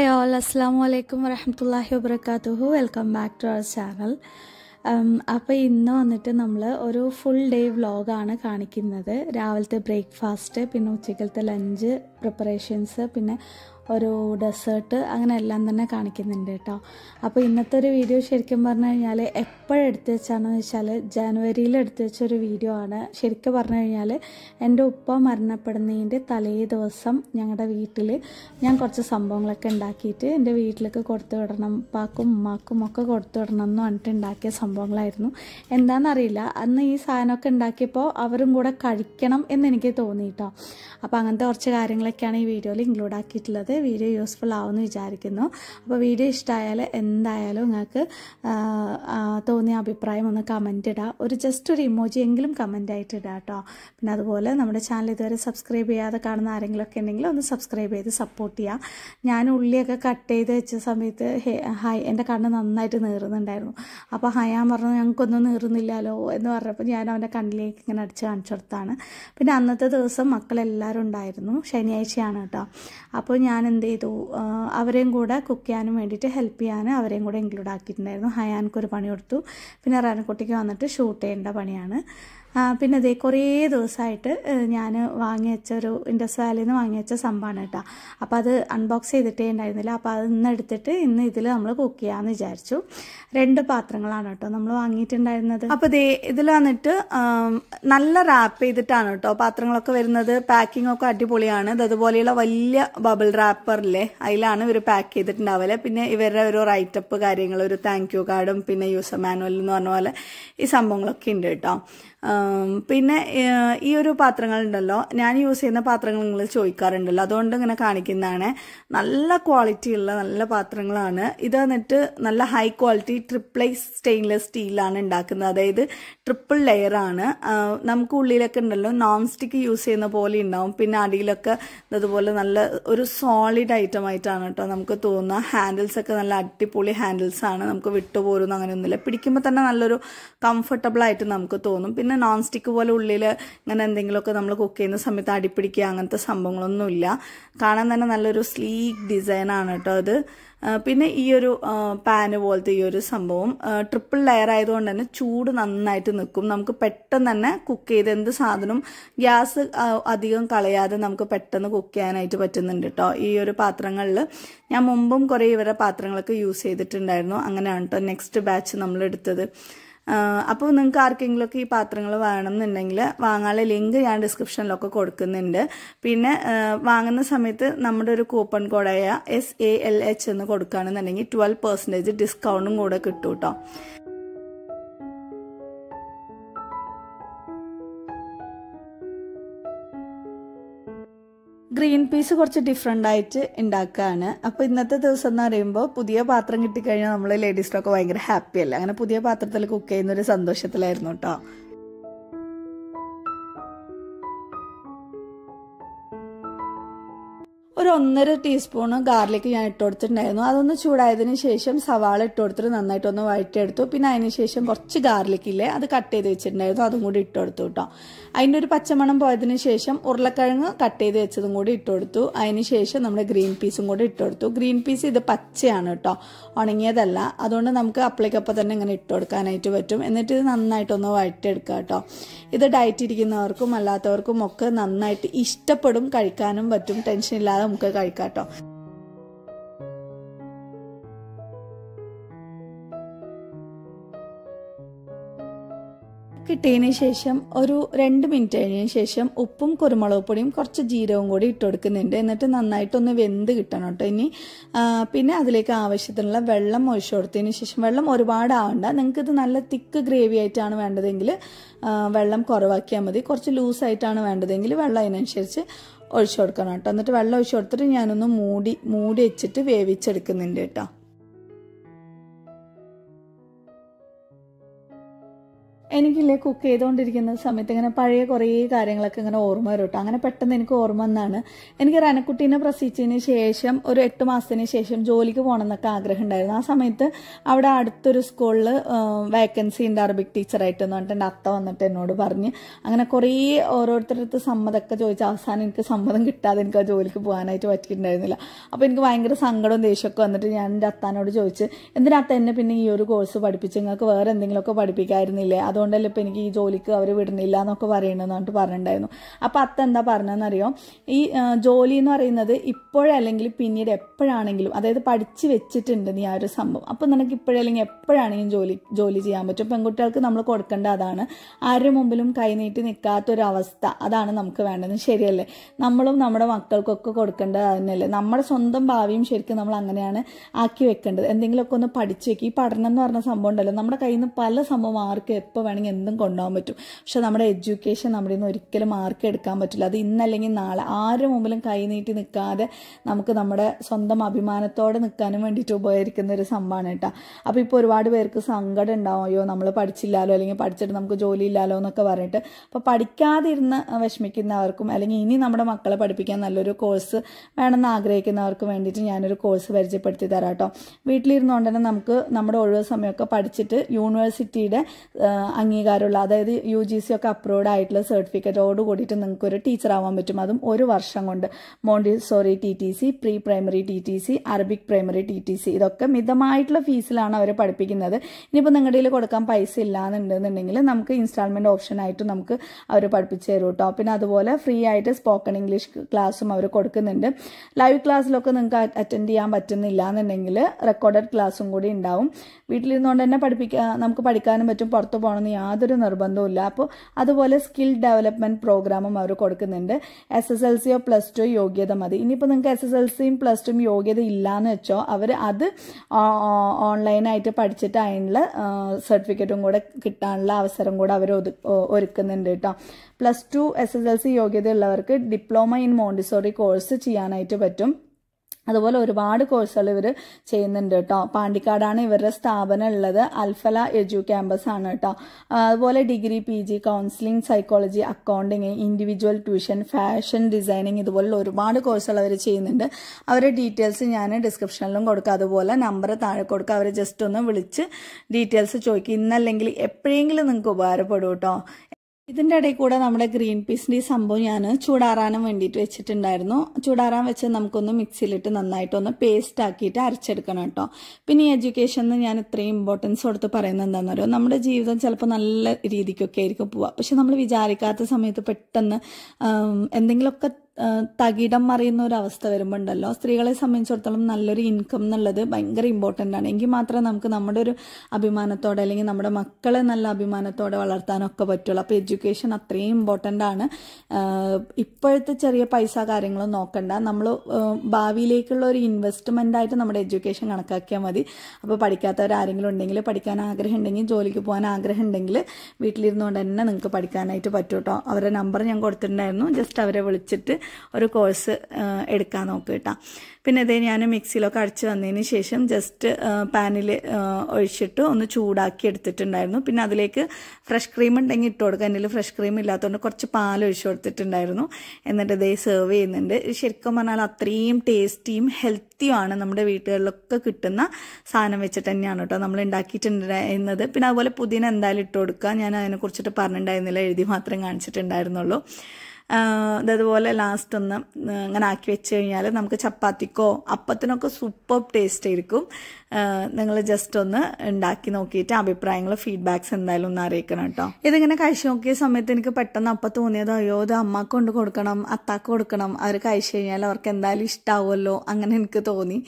hi all അസ്സാം വലൈക്കും വരഹമത്തല്ലാഹി വബർക്കാത്തുഹു welcome back to our channel അപ്പോൾ ഇന്ന് വന്നിട്ട് നമ്മൾ ഒരു ഫുൾ ഡേ വ്ലോഗാണ് കാണിക്കുന്നത് രാവിലത്തെ ബ്രേക്ക്ഫാസ്റ്റ് പിന്നെ ഉച്ചക്കലത്തെ ലഞ്ച് പ്രിപ്പറേഷൻസ് പിന്നെ ഒരു ഡെസേർട്ട് അങ്ങനെ എല്ലാം തന്നെ കാണിക്കുന്നുണ്ട് കേട്ടോ അപ്പോൾ ഇന്നത്തെ ഒരു വീഡിയോ ശരിക്കും പറഞ്ഞു കഴിഞ്ഞാൽ എപ്പോഴെടുത്ത് വെച്ചാണെന്ന് വെച്ചാൽ ജനുവരിയിൽ എടുത്തു വെച്ചൊരു വീഡിയോ ആണ് ശരിക്കും പറഞ്ഞു കഴിഞ്ഞാൽ എൻ്റെ ഉപ്പ മരണപ്പെടുന്നതിൻ്റെ തലേ ദിവസം ഞങ്ങളുടെ വീട്ടിൽ ഞാൻ കുറച്ച് സംഭവങ്ങളൊക്കെ ഉണ്ടാക്കിയിട്ട് എൻ്റെ വീട്ടിലേക്ക് കൊടുത്തു വിടണം ഉപ്പാക്കും ഉമ്മാക്കും ഒക്കെ കൊടുത്തു വിടണം എന്ന് പറഞ്ഞിട്ട് ഉണ്ടാക്കിയ സംഭവങ്ങളായിരുന്നു എന്താണെന്നറിയില്ല അന്ന് ഈ സാധനമൊക്കെ ഉണ്ടാക്കിയപ്പോൾ അവരും കൂടെ കഴിക്കണം എന്നെനിക്ക് തോന്നി കേട്ടോ അപ്പോൾ അങ്ങനത്തെ കുറച്ച് കാര്യങ്ങളൊക്കെയാണ് ഈ വീഡിയോയിൽ ഇൻക്ലൂഡ് ആക്കിയിട്ടുള്ളത് വീഡിയോ യൂസ്ഫുൾ ആവുമെന്ന് വിചാരിക്കുന്നു അപ്പോൾ വീഡിയോ ഇഷ്ടമായാൽ എന്തായാലും നിങ്ങൾക്ക് തോന്നിയ അഭിപ്രായം ഒന്ന് കമൻ്റ് ഇടാം ഒരു ജസ്റ്റ് ഒരു ഇമോജി എങ്കിലും കമൻ്റ് ആയിട്ട് ഇടാം കേട്ടോ പിന്നെ അതുപോലെ നമ്മുടെ ചാനൽ ഇതുവരെ സബ്സ്ക്രൈബ് ചെയ്യാതെ കാണുന്ന ആരെങ്കിലുമൊക്കെ ഉണ്ടെങ്കിൽ ഒന്ന് സബ്സ്ക്രൈബ് ചെയ്ത് സപ്പോർട്ട് ചെയ്യാം ഞാൻ ഉള്ളിയൊക്കെ കട്ട് ചെയ്ത് വെച്ച സമയത്ത് ഹായ് എൻ്റെ കണ്ണ് നന്നായിട്ട് നീറുന്നുണ്ടായിരുന്നു അപ്പോൾ ഹയാൻ പറഞ്ഞു ഞങ്ങൾക്കൊന്നും നീറുന്നില്ലല്ലോ എന്ന് പറഞ്ഞപ്പോൾ ഞാൻ അവൻ്റെ കണ്ണിലേക്ക് ഇങ്ങനെ അടിച്ച് കാണിച്ചു കൊടുത്താണ് പിന്നെ അന്നത്തെ ദിവസം മക്കളെല്ലാവരും ഉണ്ടായിരുന്നു ശനിയാഴ്ചയാണ് കേട്ടോ അപ്പോൾ ഞാൻ ഞാൻ എന്ത് ചെയ്തു അവരെയും കൂടെ കുക്ക് ചെയ്യാനും വേണ്ടിയിട്ട് ഹെൽപ്പ് ചെയ്യാൻ അവരെയും കൂടെ ഇൻക്ലൂഡ് ആക്കിയിട്ടുണ്ടായിരുന്നു ഹയാൻക്ക് ഒരു പണി കൊടുത്തു പിന്നെ റാനക്കുട്ടിക്ക് വന്നിട്ട് ഷൂട്ട് ചെയ്യേണ്ട പണിയാണ് പിന്നെ അതേ കുറേ ദിവസമായിട്ട് ഞാൻ വാങ്ങി വെച്ച ഒരു ഇൻഡസ് വാലിയിൽ നിന്ന് വാങ്ങി വെച്ച സംഭവമാണ് കേട്ടോ അപ്പോൾ അത് അൺബോക്സ് ചെയ്തിട്ടേ ഉണ്ടായിരുന്നില്ല അപ്പോൾ അത് ഇന്ന് എടുത്തിട്ട് ഇന്ന് ഇതിൽ നമ്മൾ കുക്ക് ചെയ്യാമെന്ന് വിചാരിച്ചു രണ്ട് പാത്രങ്ങളാണ് കേട്ടോ നമ്മൾ വാങ്ങിയിട്ടുണ്ടായിരുന്നത് അപ്പോൾ ദേ ഇതിൽ വന്നിട്ട് നല്ല റാപ്പ് ചെയ്തിട്ടാണ് കേട്ടോ പാത്രങ്ങളൊക്കെ വരുന്നത് പാക്കിങ്ങൊക്കെ അടിപൊളിയാണ് അടിപൊളിയാണ് അതുപോലെയുള്ള വലിയ ബബിൾ റാപ്പറില്ലേ അതിലാണ് ഇവർ പാക്ക് ചെയ്തിട്ടുണ്ടാവല് പിന്നെ ഇവരുടെ ഒരു റൈറ്റപ്പ് കാര്യങ്ങൾ ഒരു താങ്ക് യു കാർഡും പിന്നെ യൂസർ മാനുവൽ എന്ന് പറഞ്ഞ പോലെ ഈ സംഭവങ്ങളൊക്കെ ഉണ്ട് കേട്ടോ പിന്നെ ഈ ഒരു പാത്രങ്ങളുണ്ടല്ലോ ഞാൻ യൂസ് ചെയ്യുന്ന പാത്രങ്ങൾ നിങ്ങൾ ചോദിക്കാറുണ്ടല്ലോ അതുകൊണ്ട് ഇങ്ങനെ കാണിക്കുന്നതാണ് നല്ല ക്വാളിറ്റി ഉള്ള നല്ല പാത്രങ്ങളാണ് ഇത് വന്നിട്ട് നല്ല ഹൈ ക്വാളിറ്റി ട്രിപ്ലൈസ് സ്റ്റെയിൻലെസ് സ്റ്റീലാണ് ഉണ്ടാക്കുന്നത് അതായത് ട്രിപ്പിൾ ലെയറാണ് നമുക്ക് ഉള്ളിലൊക്കെ ഉണ്ടല്ലോ നോൺ സ്റ്റിക്ക് യൂസ് ചെയ്യുന്ന പോലെ ഉണ്ടാവും പിന്നെ അടിയിലൊക്കെ അതുപോലെ നല്ല ഒരു സോളിഡ് ഐറ്റം ആയിട്ടാണ് കേട്ടോ നമുക്ക് തോന്നുന്ന ഹാൻഡിൽസ് ഒക്കെ നല്ല അടിപൊളി ഹാൻഡിൽസ് ആണ് നമുക്ക് വിട്ടുപോരുന്നു അങ്ങനെയൊന്നുമില്ല പിടിക്കുമ്പോൾ തന്നെ നല്ലൊരു കംഫർട്ടബിൾ ആയിട്ട് നമുക്ക് തോന്നും പിന്നെ പിന്നെ നോൺ സ്റ്റിക്ക് പോലെ ഉള്ളിൽ ഇങ്ങനെ എന്തെങ്കിലുമൊക്കെ നമ്മൾ കുക്ക് ചെയ്യുന്ന സമയത്ത് അടിപ്പിടിക്കുക അങ്ങനത്തെ സംഭവങ്ങളൊന്നുമില്ല കാണാൻ തന്നെ നല്ലൊരു സ്ലീക്ക് ഡിസൈനാണ് കേട്ടോ അത് പിന്നെ ഈ ഒരു പാന് പോലത്തെ ഈ ഒരു സംഭവം ട്രിപ്പിൾ ലെയർ ആയതുകൊണ്ട് തന്നെ ചൂട് നന്നായിട്ട് നിൽക്കും നമുക്ക് പെട്ടെന്ന് തന്നെ കുക്ക് ചെയ്ത് എന്ത് സാധനവും ഗ്യാസ് അധികം കളയാതെ നമുക്ക് പെട്ടെന്ന് കുക്ക് ചെയ്യാനായിട്ട് പറ്റുന്നുണ്ട് കേട്ടോ ഈ ഒരു പാത്രങ്ങളിൽ ഞാൻ മുമ്പും കുറേ ഇവരുടെ പാത്രങ്ങളൊക്കെ യൂസ് ചെയ്തിട്ടുണ്ടായിരുന്നു അങ്ങനെയാണ് കേട്ടോ നെക്സ്റ്റ് ബാച്ച് നമ്മൾ എടുത്തത് അപ്പോൾ നിങ്ങൾക്ക് ആർക്കെങ്കിലുമൊക്കെ ഈ പാത്രങ്ങൾ വേണമെന്നുണ്ടെങ്കിൽ വാങ്ങാനുള്ള ലിങ്ക് ഞാൻ ഡിസ്ക്രിപ്ഷനിലൊക്കെ കൊടുക്കുന്നുണ്ട് പിന്നെ വാങ്ങുന്ന സമയത്ത് നമ്മുടെ ഒരു കൂപ്പൺ കോഡായ എസ് എ എൽ എച്ച് എന്ന് കൊടുക്കുകയാണെന്നുണ്ടെങ്കിൽ ട്വൽവ് പെർസെൻറ്റേജ് ഡിസ്കൗണ്ടും കൂടെ കിട്ടും കേട്ടോ ഗ്രീൻ പീസ് കുറച്ച് ഡിഫറെൻ്റ് ആയിട്ട് ഉണ്ടാക്കുകയാണ് അപ്പോൾ ഇന്നത്തെ ദിവസം എന്ന് പറയുമ്പോൾ പുതിയ പാത്രം കിട്ടിക്കഴിഞ്ഞാൽ നമ്മൾ ലേഡീസിനൊക്കെ ഭയങ്കര ഹാപ്പിയല്ലേ അങ്ങനെ പുതിയ പാത്രത്തിൽ കുക്ക് ചെയ്യുന്നൊരു സന്തോഷത്തിലായിരുന്നു കേട്ടോ ഒരു ഒന്നര ടീസ്പൂൺ ഗാർലിക് ഞാൻ ഇട്ട് കൊടുത്തിട്ടുണ്ടായിരുന്നു അതൊന്ന് ചൂടായതിന് ശേഷം സവാള ഇട്ട് കൊടുത്തിട്ട് നന്നായിട്ടൊന്ന് വഴറ്റിയെടുത്തു പിന്നെ അതിന് ശേഷം കുറച്ച് ഗാർലിക് ഇല്ലേ അത് കട്ട് ചെയ്ത് വെച്ചിട്ടുണ്ടായിരുന്നു അതും കൂടി ഇട്ട് കൊടുത്തു കേട്ടോ അതിൻ്റെ ഒരു പച്ചമണം പോയതിന് ശേഷം ഉരുളക്കിഴങ്ങ് കട്ട് ചെയ്ത് വെച്ചതും കൂടി ഇട്ട് കൊടുത്തു അതിന് ശേഷം നമ്മുടെ ഗ്രീൻ പീസും കൂടി ഇട്ട് കൊടുത്തു ഗ്രീൻ പീസ് ഇത് പച്ചയാണ് കേട്ടോ ഉണങ്ങിയതല്ല അതുകൊണ്ട് നമുക്ക് അപ്പളേക്കപ്പം തന്നെ ഇങ്ങനെ ഇട്ട് കൊടുക്കാനായിട്ട് പറ്റും എന്നിട്ട് ഇത് നന്നായിട്ടൊന്ന് വഴറ്റിയെടുക്കുക കേട്ടോ ഇത് ഡയറ്റ് ഇരിക്കുന്നവർക്കും അല്ലാത്തവർക്കും ഒക്കെ നന്നായിട്ട് ഇഷ്ടപ്പെടും കഴിക്കാനും പറ്റും ടെൻഷൻ ഇല്ലാതെ നമുക്ക് കഴിക്കാം കേട്ടോ കിട്ടിയതിന് ശേഷം ഒരു രണ്ട് മിനിറ്റ് കഴിഞ്ഞതിന് ശേഷം ഉപ്പും കുരുമുളക് പൊടിയും കുറച്ച് ജീരകവും കൂടി ഇട്ട് കൊടുക്കുന്നുണ്ട് എന്നിട്ട് നന്നായിട്ടൊന്ന് വെന്ത് കിട്ടണം കേട്ടോ ഇനി പിന്നെ അതിലേക്ക് ആവശ്യത്തിനുള്ള വെള്ളം ഒഴിച്ചു കൊടുത്തതിന് ശേഷം വെള്ളം ഒരുപാട് ആവണ്ട നിങ്ങൾക്കിത് നല്ല തിക്ക് ഗ്രേവി ആയിട്ടാണ് വേണ്ടതെങ്കിൽ വെള്ളം കുറവാക്കിയാൽ മതി കുറച്ച് ലൂസായിട്ടാണ് വേണ്ടതെങ്കിൽ വെള്ളം അതിനനുസരിച്ച് ഒഴിച്ചു കൊടുക്കണം കേട്ടോ എന്നിട്ട് വെള്ളം ഒഴിച്ചു കൊടുത്തിട്ട് ഞാനൊന്ന് മൂടി മൂടി വെച്ചിട്ട് വേവിച്ചെടുക്കുന്നുണ്ട് കേട്ടോ എനിക്കില്ലേ കുക്ക് ചെയ്തുകൊണ്ടിരിക്കുന്ന സമയത്ത് ഇങ്ങനെ പഴയ കുറേ കാര്യങ്ങളൊക്കെ ഇങ്ങനെ ഓർമ്മ വരും കേട്ടോ അങ്ങനെ പെട്ടെന്ന് എനിക്ക് ഓർമ്മ വന്നാണ് എനിക്ക് റനക്കുട്ടീനെ പ്രസവിച്ചതിന് ശേഷം ഒരു എട്ട് മാസത്തിന് ശേഷം ജോലിക്ക് പോകണം എന്നൊക്കെ ആഗ്രഹം ഉണ്ടായിരുന്നു ആ സമയത്ത് അവിടെ അടുത്തൊരു സ്കൂളിൽ വേക്കൻസി ഉണ്ട് അറബിക് ടീച്ചറായിട്ട് എന്ന് പറഞ്ഞിട്ട് എൻ്റെ അത്ത വന്നിട്ട് എന്നോട് പറഞ്ഞ് അങ്ങനെ കുറേ ഓരോരുത്തരടുത്ത് സമ്മതമൊക്കെ ചോദിച്ച അവസാനം എനിക്ക് സമ്മതം കിട്ടാതെ എനിക്ക് ആ ജോലിക്ക് പോകാനായിട്ട് പറ്റിയിട്ടുണ്ടായിരുന്നില്ല അപ്പോൾ എനിക്ക് ഭയങ്കര സങ്കടവും ദേഷ്യമൊക്കെ വന്നിട്ട് ഞാൻ എൻ്റെ അത്താനോട് ചോദിച്ച് എന്തിനകത്ത് എന്നെ പിന്നെ ഈ ഒരു കോഴ്സ് പഠിപ്പിച്ച് നിങ്ങൾക്ക് വേറെ എന്തെങ്കിലുമൊക്കെ പഠിപ്പിക്കായിരുന്നില്ലേ അത് അതുകൊണ്ടല്ലേ ഇപ്പം എനിക്ക് ഈ ജോലിക്ക് അവർ വിടുന്നില്ല എന്നൊക്കെ പറയണമെന്ന് പറഞ്ഞിട്ട് പറഞ്ഞിട്ടുണ്ടായിരുന്നു അപ്പം അത്ത എന്താ പറഞ്ഞതെന്നറിയോ ഈ ജോലി എന്ന് പറയുന്നത് ഇപ്പോഴല്ലെങ്കിൽ പിന്നീട് എപ്പോഴാണെങ്കിലും അതായത് പഠിച്ചു വെച്ചിട്ടുണ്ട് നീ ആ ഒരു സംഭവം അപ്പോൾ നിനക്ക് ഇപ്പോഴല്ലെങ്കിൽ എപ്പോഴാണെങ്കിലും ജോലി ജോലി ചെയ്യാൻ പറ്റും പെൺകുട്ടികൾക്ക് നമ്മൾ കൊടുക്കേണ്ട അതാണ് ആരുടെ മുമ്പിലും കൈനീട്ടി നിൽക്കാത്തൊരവസ്ഥ അതാണ് നമുക്ക് വേണ്ടത് ശരിയല്ലേ നമ്മളും നമ്മുടെ മക്കൾക്കൊക്കെ കൊടുക്കേണ്ടത് തന്നെയല്ലേ നമ്മുടെ സ്വന്തം ഭാവിയും ശരിക്കും നമ്മൾ അങ്ങനെയാണ് ആക്കി വെക്കേണ്ടത് എന്തെങ്കിലുമൊക്കെ ഒന്ന് പഠിച്ചു വെക്കുക ഈ പഠനം എന്ന് പറഞ്ഞ സംഭവം ഉണ്ടല്ലോ നമ്മുടെ കയ്യിൽ നിന്ന് പല സംഭവം ആർക്ക് എപ്പോൾ വേണമെങ്കിൽ എന്തും കൊണ്ടുപോകാൻ പറ്റും പക്ഷെ നമ്മുടെ എഡ്യൂക്കേഷൻ നമ്മുടെ നിന്ന് ഒരിക്കലും മാർക്ക് എടുക്കാൻ പറ്റില്ല അത് ഇന്നല്ലെങ്കിൽ നാളെ ആരുടെ മുമ്പിലും കൈനീട്ടി നിൽക്കാതെ നമുക്ക് നമ്മുടെ സ്വന്തം അഭിമാനത്തോടെ നിൽക്കാനും വേണ്ടിയിട്ട് ഉപകരിക്കുന്ന ഒരു സംഭവമാണ് കേട്ടോ അപ്പോൾ ഇപ്പോൾ ഒരുപാട് പേർക്ക് സങ്കടം ഉണ്ടാവും അയ്യോ നമ്മൾ പഠിച്ചില്ലാലോ അല്ലെങ്കിൽ പഠിച്ചിട്ട് നമുക്ക് ജോലി ഇല്ലാലോ എന്നൊക്കെ പറഞ്ഞിട്ട് അപ്പോൾ പഠിക്കാതിരുന്ന് വിഷമിക്കുന്നവർക്കും അല്ലെങ്കിൽ ഇനി നമ്മുടെ മക്കളെ പഠിപ്പിക്കാൻ നല്ലൊരു കോഴ്സ് വേണമെന്ന് ആഗ്രഹിക്കുന്നവർക്ക് വേണ്ടിയിട്ട് ഞാനൊരു കോഴ്സ് പരിചയപ്പെടുത്തി തരാം കേട്ടോ വീട്ടിലിരുന്നുകൊണ്ട് തന്നെ നമുക്ക് നമ്മുടെ ഒഴിവ് സമയമൊക്കെ പഠിച്ചിട്ട് യൂണിവേഴ്സിറ്റിയുടെ അംഗീകാരമുള്ള അതായത് യു ജി സി ഒക്കെ അപ്രൂവ്ഡ് ആയിട്ടുള്ള സർട്ടിഫിക്കറ്റോട് കൂടിയിട്ട് നിങ്ങൾക്ക് ഒരു ടീച്ചർ ആവാൻ പറ്റും അതും ഒരു വർഷം കൊണ്ട് sorry T T C pre primary T T C Arabic primary T T C ഇതൊക്കെ മിതമായിട്ടുള്ള ഫീസിലാണ് അവരെ പഠിപ്പിക്കുന്നത് ഇനിയിപ്പോൾ നിങ്ങളുടെ കയ്യിൽ കൊടുക്കാൻ പൈസ ഇല്ലാന്നുണ്ടെന്നുണ്ടെങ്കിൽ നമുക്ക് ഇൻസ്റ്റാൾമെൻറ്റ് ഓപ്ഷൻ ആയിട്ട് നമുക്ക് അവർ പഠിപ്പിച്ചു തരും കേട്ടോ പിന്നെ അതുപോലെ ഫ്രീ ആയിട്ട് സ്പോക്കൺ ഇംഗ്ലീഷ് ക്ലാസ്സും അവർ കൊടുക്കുന്നുണ്ട് ലൈവ് ക്ലാസ്സിലൊക്കെ നിങ്ങൾക്ക് അറ്റൻഡ് ചെയ്യാൻ പറ്റുന്നില്ല എന്നുണ്ടെങ്കിൽ റെക്കോർഡഡ് ക്ലാസ്സും കൂടി ഉണ്ടാവും വീട്ടിലിരുന്നുകൊണ്ട് തന്നെ പഠിപ്പിക്കാൻ നമുക്ക് പഠിക്കാനും പറ്റും പുറത്ത് പോകണം യാതൊരു നിർബന്ധവുമില്ല അപ്പോൾ അതുപോലെ സ്കിൽ ഡെവലപ്മെന്റ് പ്രോഗ്രാമും അവർ കൊടുക്കുന്നുണ്ട് എസ് എസ് എൽ സിയോ പ്ലസ് ടു യോഗ്യത മതി ഇനിയിപ്പോൾ നിങ്ങൾക്ക് എസ് എസ് എൽ സിയും പ്ലസ് ടും യോഗ്യത ഇല്ലാന്ന് വെച്ചോ അവർ അത് ഓൺലൈനായിട്ട് പഠിച്ചിട്ട് അതിനുള്ള സർട്ടിഫിക്കറ്റും കൂടെ കിട്ടാനുള്ള അവസരം കൂടെ അവർ ഒരുക്കുന്നുണ്ട് കേട്ടോ plus two S S L C യോഗ്യതയുള്ളവർക്ക് ഡിപ്ലോമ ഇൻ മോണ്ടിസോറി കോഴ്സ് ചെയ്യാനായിട്ട് പറ്റും അതുപോലെ ഒരുപാട് കോഴ്സുകൾ ഇവർ ചെയ്യുന്നുണ്ട് കേട്ടോ പാണ്ടിക്കാടാണ് ഇവരുടെ സ്ഥാപനം ഉള്ളത് അൽഫല എജു ക്യാമ്പസ് ആണ് കേട്ടോ അതുപോലെ degree P G counselling psychology accounting individual tuition fashion designing ഇതുപോലുള്ള ഒരുപാട് കോഴ്സുകൾ അവർ ചെയ്യുന്നുണ്ട് അവരുടെ ഡീറ്റെയിൽസ് ഞാൻ ഡിസ്ക്രിപ്ഷനിലും കൊടുക്കുക അതുപോലെ നമ്പർ താഴെ കൊടുക്കുക അവരെ ജസ്റ്റ് ഒന്ന് വിളിച്ച് ഡീറ്റെയിൽസ് ചോദിക്കുക ഇന്നല്ലെങ്കിൽ എപ്പോഴെങ്കിലും നിങ്ങൾക്ക് ഉപകാരപ്പെടും കേട്ടോ ഇതിൻ്റെ ഇടയിൽ കൂടെ നമ്മുടെ ഗ്രീൻ പീസിൻ്റെ ഈ സംഭവം ഞാൻ ചൂടാറാനും വേണ്ടിയിട്ട് വെച്ചിട്ടുണ്ടായിരുന്നു ചൂടാറാൻ വെച്ച് നമുക്കൊന്ന് മിക്സിയിലിട്ട് നന്നായിട്ടൊന്ന് പേസ്റ്റ് ആക്കിയിട്ട് അരച്ചെടുക്കണം കേട്ടോ പിന്നെ ഈ എഡ്യൂക്കേഷനിൽ ഞാൻ ഇത്രയും ഇമ്പോർട്ടൻസ് കൊടുത്ത് പറയുന്നത് എന്താണെന്ന് അറിയോ നമ്മുടെ ജീവിതം ചിലപ്പോൾ നല്ല രീതിക്കൊക്കെ ആയിരിക്കും പോവുക പക്ഷെ നമ്മൾ വിചാരിക്കാത്ത സമയത്ത് പെട്ടെന്ന് എന്തെങ്കിലുമൊക്കെ തകിടം മറിയുന്ന ഒരു അവസ്ഥ വരുമ്പോൾ ഉണ്ടല്ലോ സ്ത്രീകളെ സംബന്ധിച്ചിടത്തോളം നല്ലൊരു ഇൻകം എന്നുള്ളത് ഭയങ്കര ഇമ്പോർട്ടൻ്റ് ആണ് എങ്കിൽ മാത്രമേ നമുക്ക് നമ്മുടെ ഒരു അഭിമാനത്തോടെ അല്ലെങ്കിൽ നമ്മുടെ മക്കളെ നല്ല അഭിമാനത്തോടെ വളർത്താനൊക്കെ പറ്റുള്ളൂ അപ്പോൾ എഡ്യൂക്കേഷൻ അത്രയും ഇമ്പോർട്ടൻ്റ് ആണ് ഇപ്പോഴത്തെ ചെറിയ പൈസ കാര്യങ്ങളും നോക്കണ്ട നമ്മൾ ഭാവിയിലേക്കുള്ള ഒരു ഇൻവെസ്റ്റ്മെൻ്റ് ആയിട്ട് നമ്മുടെ എഡ്യൂക്കേഷൻ കണക്കാക്കിയാൽ മതി അപ്പോൾ പഠിക്കാത്തവരാരെങ്കിലും ഉണ്ടെങ്കിൽ പഠിക്കാൻ ആഗ്രഹം ഉണ്ടെങ്കിൽ ജോലിക്ക് പോകാൻ ആഗ്രഹം ഉണ്ടെങ്കിൽ വീട്ടിലിരുന്നുകൊണ്ട് തന്നെ നിങ്ങൾക്ക് പഠിക്കാനായിട്ട് പറ്റും കേട്ടോ അവരുടെ നമ്പർ ഞാൻ കൊടുത്തിട്ടുണ്ടായിരുന്നു ജസ്റ്റ് അവരെ വിളിച്ചിട്ട് ഒരു കോഴ്സ് എടുക്കാൻ നോക്കുക കേട്ടോ പിന്നെ ഇതേ ഞാൻ മിക്സിയിലൊക്കെ അടിച്ച് വന്നതിന് ശേഷം ജസ്റ്റ് പാനിൽ ഒഴിച്ചിട്ട് ഒന്ന് ചൂടാക്കി എടുത്തിട്ടുണ്ടായിരുന്നു പിന്നെ അതിലേക്ക് ഫ്രഷ് ക്രീം ഉണ്ടെങ്കിൽ ഇട്ട് കൊടുക്കാം എൻ്റെ ഫ്രഷ് ക്രീം ഇല്ലാത്തതുകൊണ്ട് കുറച്ച് പാൽ ഒഴിച്ചു കൊടുത്തിട്ടുണ്ടായിരുന്നു എന്നിട്ട് ഇതേ സെർവ് ചെയ്യുന്നുണ്ട് ശരിക്കും പറഞ്ഞാൽ അത്രയും ടേസ്റ്റിയും ഹെൽത്തിയുമാണ് നമ്മുടെ വീട്ടുകളിലൊക്കെ കിട്ടുന്ന സാധനം വെച്ചിട്ട് തന്നെയാണ് കേട്ടോ നമ്മൾ ഉണ്ടാക്കിയിട്ടുണ്ടായിരുന്നത് പിന്നെ അതുപോലെ പുതിയ എന്തായാലും ഇട്ട് കൊടുക്കുക ഞാൻ അതിനെക്കുറിച്ചിട്ട് പറഞ്ഞിട്ടുണ്ടായിരുന്നില്ല എഴുതി മാത്രം കാണിച്ചിട്ടുണ്ടായിരുന്നുള്ളൂ അതേപോലെ ലാസ്റ്റ് ഒന്ന് ഇങ്ങനെ ആക്കി വെച്ച് കഴിഞ്ഞാൽ നമുക്ക് ചപ്പാത്തിക്കോ അപ്പത്തിനൊക്കെ സൂപ്പർ ടേസ്റ്റ് ആയിരിക്കും നിങ്ങൾ ജസ്റ്റ് ഒന്ന് ഉണ്ടാക്കി നോക്കിയിട്ട് അഭിപ്രായങ്ങൾ ഫീഡ്ബാക്ക്സ് എന്തായാലും ഒന്ന് അറിയിക്കണം കേട്ടോ ഇതിങ്ങനെ കഴിച്ചു നോക്കിയ സമയത്ത് എനിക്ക് പെട്ടെന്ന് അപ്പം തോന്നിയത് അയ്യോ ഇത് അമ്മ കൊണ്ട് കൊടുക്കണം അത്താക്ക് കൊടുക്കണം അവർ കഴിച്ചു കഴിഞ്ഞാൽ അവർക്ക് എന്തായാലും ഇഷ്ടാവുമല്ലോ അങ്ങനെ എനിക്ക് തോന്നി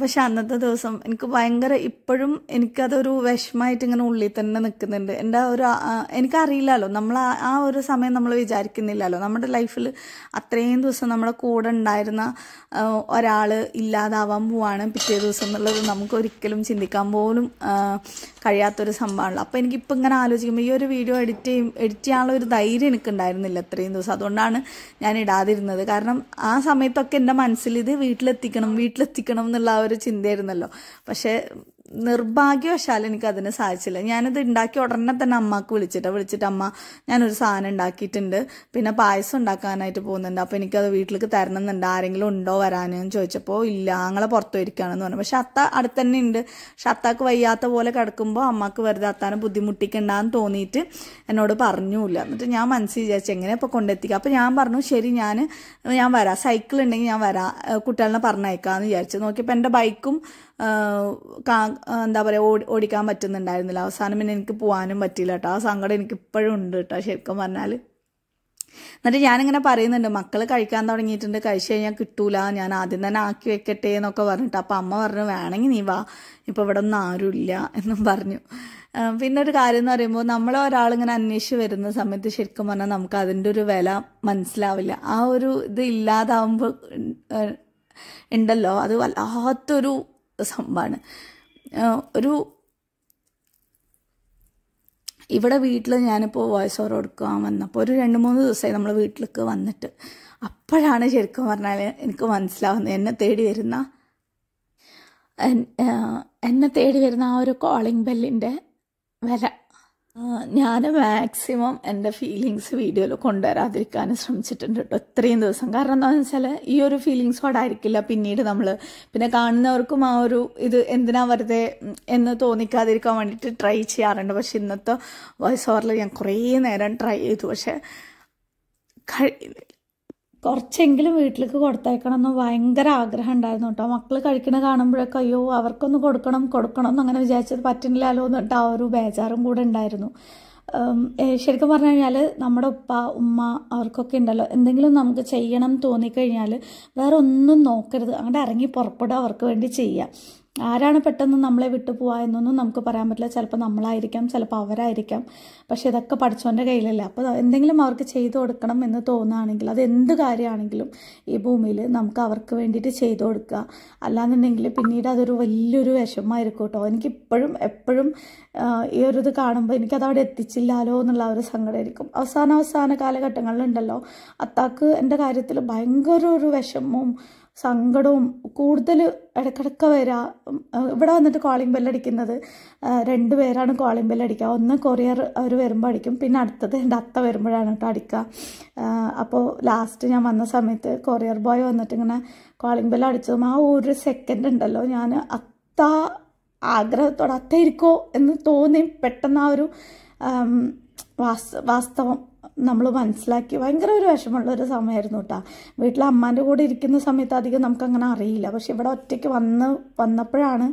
പക്ഷെ അന്നത്തെ ദിവസം എനിക്ക് ഭയങ്കര ഇപ്പോഴും എനിക്കതൊരു വിഷമമായിട്ട് ഇങ്ങനെ ഉള്ളിൽ തന്നെ നിൽക്കുന്നുണ്ട് എൻ്റെ ഒരു എനിക്കറിയില്ലല്ലോ നമ്മൾ ആ ഒരു സമയം നമ്മൾ വിചാരിക്കുന്നില്ലല്ലോ നമ്മുടെ ലൈഫിൽ അത്രയും ദിവസം നമ്മുടെ കൂടെ ഉണ്ടായിരുന്ന ഒരാൾ ഇല്ലാതാവാൻ പോവാണ് പിറ്റേ ദിവസം എന്നുള്ളത് നമ്മൾ ഒരിക്കലും ചിന്തിക്കാൻ പോലും കഴിയാത്തൊരു സംഭവമാണല്ലോ അപ്പോൾ എനിക്കിപ്പോൾ ഇങ്ങനെ ആലോചിക്കുമ്പോൾ ഈ ഒരു വീഡിയോ എഡിറ്റ് ചെയ്യും എഡിറ്റ് ചെയ്യാനുള്ള ഒരു ധൈര്യം എനിക്കുണ്ടായിരുന്നില്ല ഇത്രയും ദിവസം അതുകൊണ്ടാണ് ഞാൻ ഇടാതിരുന്നത് കാരണം ആ സമയത്തൊക്കെ എൻ്റെ മനസ്സിൽ ഇത് വീട്ടിലെത്തിക്കണം വീട്ടിലെത്തിക്കണം എന്നുള്ള ആ ഒരു ചിന്തയായിരുന്നല്ലോ പക്ഷേ നിർഭാഗ്യവശാൽ എനിക്ക് അതിന് സാധിച്ചില്ല ഞാനത് ഉണ്ടാക്കി ഉടനെ തന്നെ അമ്മക്ക് വിളിച്ചിട്ട് വിളിച്ചിട്ട് അമ്മ ഞാനൊരു സാധനം ഉണ്ടാക്കിയിട്ടുണ്ട് പിന്നെ പായസം ഉണ്ടാക്കാനായിട്ട് പോകുന്നുണ്ട് അപ്പോൾ എനിക്കത് വീട്ടിലേക്ക് തരണമെന്നുണ്ട് ആരെങ്കിലും ഉണ്ടോ വരാൻ എന്ന് ചോദിച്ചപ്പോൾ ഇല്ല അങ്ങളെ പുറത്തു വരിക്കുകയാണെന്ന് പറഞ്ഞു പക്ഷെ അത്ത അടുത്ത് തന്നെ ഉണ്ട് പക്ഷെ അത്താക്ക് വയ്യാത്ത പോലെ കിടക്കുമ്പോൾ അമ്മക്ക് വെറുതെ അത്താനെ ബുദ്ധിമുട്ടിക്കണ്ടെന്ന് തോന്നിയിട്ട് എന്നോട് പറഞ്ഞൂല്ല എന്നിട്ട് ഞാൻ മനസ്സിൽ വിചാരിച്ചു എങ്ങനെ ഇപ്പോൾ കൊണ്ടെത്തിക്കുക അപ്പോൾ ഞാൻ പറഞ്ഞു ശരി ഞാൻ ഞാൻ വരാം സൈക്കിൾ ഉണ്ടെങ്കിൽ ഞാൻ വരാം കുട്ടികളെ പറഞ്ഞയക്കാമെന്ന് വിചാരിച്ചു നോക്കിയപ്പോൾ എൻ്റെ ബൈക്കും എന്താ പറയുക ഓടി ഓടിക്കാൻ പറ്റുന്നുണ്ടായിരുന്നില്ല അവസാനം പിന്നെ എനിക്ക് പോകാനും പറ്റിയില്ല കേട്ടോ ആ സങ്കടം എനിക്ക് ഇപ്പോഴും ഉണ്ട് കേട്ടോ ശരിക്കും പറഞ്ഞാൽ എന്നിട്ട് ഞാനിങ്ങനെ പറയുന്നുണ്ട് മക്കൾ കഴിക്കാൻ തുടങ്ങിയിട്ടുണ്ട് കഴിച്ചു കഴിഞ്ഞാൽ കിട്ടൂല ഞാൻ ആദ്യം തന്നെ ആക്കി വെക്കട്ടെ എന്നൊക്കെ പറഞ്ഞിട്ട് അപ്പം അമ്മ പറഞ്ഞു വേണമെങ്കിൽ നീ വാ ഇപ്പം ഇവിടെ ഒന്നും ആരുമില്ല എന്നും പറഞ്ഞു പിന്നെ ഒരു കാര്യം എന്ന് പറയുമ്പോൾ നമ്മൾ ഒരാളിങ്ങനെ അന്വേഷിച്ച് വരുന്ന സമയത്ത് ശരിക്കും പറഞ്ഞാൽ നമുക്ക് അതിൻ്റെ ഒരു വില മനസ്സിലാവില്ല ആ ഒരു ഇത് ഇല്ലാതാവുമ്പോൾ ഉണ്ടല്ലോ അത് വല്ലാത്തൊരു സംഭവമാണ് ഒരു ഇവിടെ വീട്ടിൽ ഞാനിപ്പോൾ വോയിസ് ഓവർ കൊടുക്കാൻ വന്നപ്പോൾ ഒരു രണ്ട് മൂന്ന് ദിവസമായി നമ്മൾ വീട്ടിലേക്ക് വന്നിട്ട് അപ്പോഴാണ് ശരിക്കും പറഞ്ഞാൽ എനിക്ക് മനസ്സിലാവുന്നത് എന്നെ തേടി വരുന്ന എന്നെ തേടി വരുന്ന ആ ഒരു കോളിംഗ് ബെല്ലിൻ്റെ വില ഞാൻ മാക്സിമം എൻ്റെ ഫീലിങ്സ് വീഡിയോയിൽ കൊണ്ടുവരാതിരിക്കാനും ശ്രമിച്ചിട്ടുണ്ട് കേട്ടോ ഇത്രയും ദിവസം കാരണം എന്താണെന്ന് വെച്ചാൽ ഈ ഒരു ഫീലിങ്സ് പാടായിരിക്കില്ല പിന്നീട് നമ്മൾ പിന്നെ കാണുന്നവർക്കും ആ ഒരു ഇത് എന്തിനാ വെറുതെ എന്ന് തോന്നിക്കാതിരിക്കാൻ വേണ്ടിയിട്ട് ട്രൈ ചെയ്യാറുണ്ട് പക്ഷെ ഇന്നത്തെ വോയിസ് ഓവറിൽ ഞാൻ കുറേ നേരം ട്രൈ ചെയ്തു പക്ഷേ കുറച്ചെങ്കിലും വീട്ടിലേക്ക് കൊടുത്തയക്കണം എന്ന് ഭയങ്കര ആഗ്രഹം ഉണ്ടായിരുന്നു കേട്ടോ മക്കൾ കഴിക്കണ കാണുമ്പോഴൊക്കെ അയ്യോ അവർക്കൊന്ന് കൊടുക്കണം കൊടുക്കണം എന്നങ്ങനെ വിചാരിച്ചത് പറ്റുന്നില്ലല്ലോ എന്നിട്ട് ആ ഒരു ബേജാറും കൂടെ ഉണ്ടായിരുന്നു ശരിക്കും പറഞ്ഞു കഴിഞ്ഞാൽ നമ്മുടെ ഉപ്പ ഉമ്മ അവർക്കൊക്കെ ഉണ്ടല്ലോ എന്തെങ്കിലും നമുക്ക് ചെയ്യണം തോന്നിക്കഴിഞ്ഞാൽ വേറെ ഒന്നും നോക്കരുത് അങ്ങോട്ട് ഇറങ്ങി പുറപ്പെടുക അവർക്ക് വേണ്ടി ചെയ്യുക ആരാണ് പെട്ടെന്ന് നമ്മളെ വിട്ടു പോവുക എന്നൊന്നും നമുക്ക് പറയാൻ പറ്റില്ല ചിലപ്പോൾ നമ്മളായിരിക്കാം ചിലപ്പോൾ അവരായിരിക്കാം പക്ഷെ ഇതൊക്കെ പഠിച്ചവൻ്റെ കയ്യിലല്ല അപ്പോൾ എന്തെങ്കിലും അവർക്ക് ചെയ്തു കൊടുക്കണം എന്ന് തോന്നുകയാണെങ്കിൽ അത് എന്ത് കാര്യമാണെങ്കിലും ഈ ഭൂമിയിൽ നമുക്ക് അവർക്ക് വേണ്ടിയിട്ട് ചെയ്തു കൊടുക്കുക അല്ലാന്നുണ്ടെങ്കിൽ പിന്നീട് അതൊരു വലിയൊരു വിഷമമായിരിക്കും കേട്ടോ എനിക്കിപ്പോഴും എപ്പോഴും ഈ ഒരു ഇത് കാണുമ്പോൾ എനിക്കത് അവിടെ എത്തിച്ചില്ലാലോ എന്നുള്ള ഒരു സങ്കടമായിരിക്കും അവസാന അവസാന കാലഘട്ടങ്ങളിലുണ്ടല്ലോ അത്താക്ക് എൻ്റെ കാര്യത്തിൽ ഭയങ്കര ഒരു വിഷമവും സങ്കടവും കൂടുതൽ ഇടക്കിടക്ക് വരാ ഇവിടെ വന്നിട്ട് കോളിംഗ് ബെല്ലടിക്കുന്നത് രണ്ട് പേരാണ് കോളിംഗ് ബെല്ലടിക്കുക ഒന്ന് കൊറിയർ അവർ വരുമ്പോൾ അടിക്കും പിന്നെ അടുത്തത് എൻ്റെ അത്ത വരുമ്പോഴാണ് കേട്ടോ അടിക്കുക അപ്പോൾ ലാസ്റ്റ് ഞാൻ വന്ന സമയത്ത് കൊറിയർ ബോയ് വന്നിട്ട് ഇങ്ങനെ കോളിംഗ് ബെല്ല അടിച്ചതും ആ ഒരു സെക്കൻഡ് ഉണ്ടല്ലോ ഞാൻ അത്ത ആഗ്രഹത്തോടെ അത്ത ഇരിക്കോ എന്ന് തോന്നി പെട്ടെന്ന് ആ ഒരു വാസ്തവം നമ്മൾ മനസ്സിലാക്കി ഭയങ്കര ഒരു വിഷമമുള്ള ഒരു സമയമായിരുന്നു കേട്ടോ വീട്ടിൽ അമ്മാൻ്റെ കൂടെ ഇരിക്കുന്ന സമയത്ത് അധികം നമുക്കങ്ങനെ അറിയില്ല പക്ഷെ ഇവിടെ ഒറ്റയ്ക്ക് വന്ന് വന്നപ്പോഴാണ്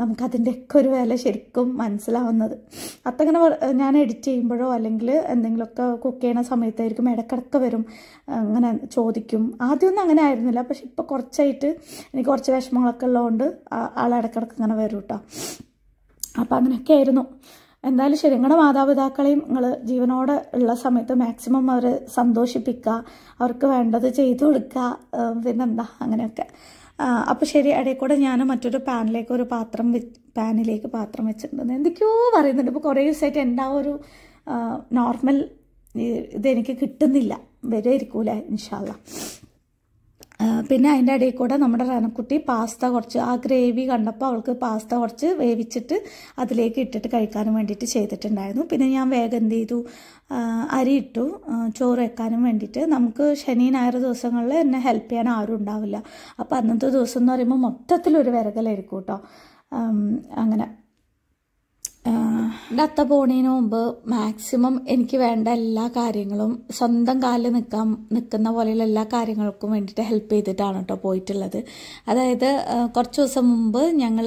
നമുക്കതിൻ്റെയൊക്കെ ഒരു വില ശരിക്കും മനസ്സിലാവുന്നത് അത്തങ്ങനെ ഞാൻ എഡിറ്റ് ചെയ്യുമ്പോഴോ അല്ലെങ്കിൽ എന്തെങ്കിലുമൊക്കെ കുക്ക് ചെയ്യണ സമയത്തായിരിക്കും ഇടക്കിടക്ക് വരും അങ്ങനെ ചോദിക്കും ആദ്യമൊന്നും അങ്ങനെ ആയിരുന്നില്ല പക്ഷെ ഇപ്പോൾ കുറച്ചായിട്ട് എനിക്ക് കുറച്ച് വിഷമങ്ങളൊക്കെ ഉള്ളതുകൊണ്ട് ആൾ ഇടക്കിടക്ക് ഇങ്ങനെ വരും കേട്ടോ അപ്പം അങ്ങനെയൊക്കെ ആയിരുന്നു എന്തായാലും ശരി നിങ്ങളുടെ മാതാപിതാക്കളെയും നിങ്ങൾ ജീവനോടെ ഉള്ള സമയത്ത് മാക്സിമം അവരെ സന്തോഷിപ്പിക്കുക അവർക്ക് വേണ്ടത് ചെയ്തു കൊടുക്കുക പിന്നെന്താ അങ്ങനെയൊക്കെ അപ്പോൾ ശരി ഇടയിൽ കൂടെ ഞാൻ മറ്റൊരു പാനിലേക്ക് ഒരു പാത്രം പാനിലേക്ക് പാത്രം വെച്ചിട്ടുണ്ട് എന്തൊക്കെയോ പറയുന്നുണ്ട് ഇപ്പോൾ കുറേ ദിവസമായിട്ട് എൻ്റെ ആ ഒരു നോർമൽ ഇതെനിക്ക് കിട്ടുന്നില്ല വരെ ഇരിക്കൂല ഇൻഷാല്ല പിന്നെ അതിൻ്റെ ഇടയിൽ കൂടെ നമ്മുടെ റനക്കുട്ടി പാസ്ത കുറച്ച് ആ ഗ്രേവി കണ്ടപ്പോൾ അവൾക്ക് പാസ്ത കുറച്ച് വേവിച്ചിട്ട് അതിലേക്ക് ഇട്ടിട്ട് കഴിക്കാനും വേണ്ടിയിട്ട് ചെയ്തിട്ടുണ്ടായിരുന്നു പിന്നെ ഞാൻ വേഗം എന്ത് ചെയ്തു അരി ഇട്ടു ചോറ് വെക്കാനും വേണ്ടിയിട്ട് നമുക്ക് ശനി ഞായർ ദിവസങ്ങളിൽ എന്നെ ഹെൽപ്പ് ചെയ്യാൻ ആരും ഉണ്ടാവില്ല അപ്പോൾ അന്നത്തെ ദിവസം എന്ന് പറയുമ്പോൾ മൊത്തത്തിലൊരു വിരകലായിരിക്കും കേട്ടോ അങ്ങനെ ഡത്ത അത്ത പോണേന് മുമ്പ് മാക്സിമം എനിക്ക് വേണ്ട എല്ലാ കാര്യങ്ങളും സ്വന്തം കാലിൽ നിൽക്കാൻ നിൽക്കുന്ന പോലെയുള്ള എല്ലാ കാര്യങ്ങൾക്കും വേണ്ടിയിട്ട് ഹെൽപ്പ് ചെയ്തിട്ടാണ് കേട്ടോ പോയിട്ടുള്ളത് അതായത് കുറച്ച് ദിവസം മുമ്പ് ഞങ്ങൾ